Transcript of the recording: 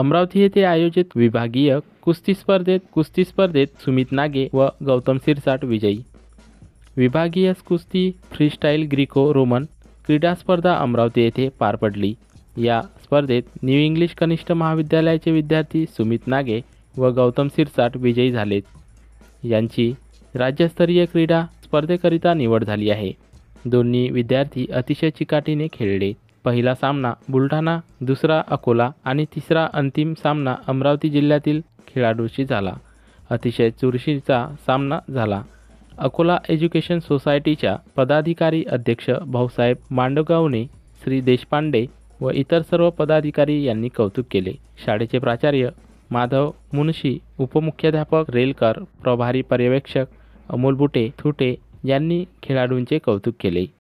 अमरावती येथे आयोजित विभागीय कुस्ती स्पर्धेत कुस्ती स्पर्धेत सुमित नागे व गौतम सिरसाट विजयी विभागीय कुस्ती फ्रीस्टाईल ग्रीको रोमन क्रीडा स्पर्धा अमरावती येथे पार पडली या स्पर्धेत न्यू इंग्लिश कनिष्ठ महाविद्यालयाचे विद्यार्थी सुमित नागे व गौतम सिरसाट विजयी झालेत यांची राज्यस्तरीय क्रीडा स्पर्धेकरिता निवड झाली आहे दोन्ही विद्यार्थी अतिशय चिकाटीने खेळले पहिला सामना बुलढाणा दुसरा अकोला आणि तिसरा अंतिम सामना अमरावती जिल्ह्यातील खेळाडूशी झाला अतिशय चुरशीचा सामना झाला अकोला एज्युकेशन सोसायटीच्या पदाधिकारी अध्यक्ष भाऊसाहेब मांडगावने श्री देशपांडे व इतर सर्व पदाधिकारी यांनी कौतुक केले शाळेचे प्राचार्य माधव मुनशी उपमुख्याध्यापक रेलकर प्रभारी पर्यवेक्षक अमोल बुटे थुटे यांनी खेळाडूंचे कौतुक केले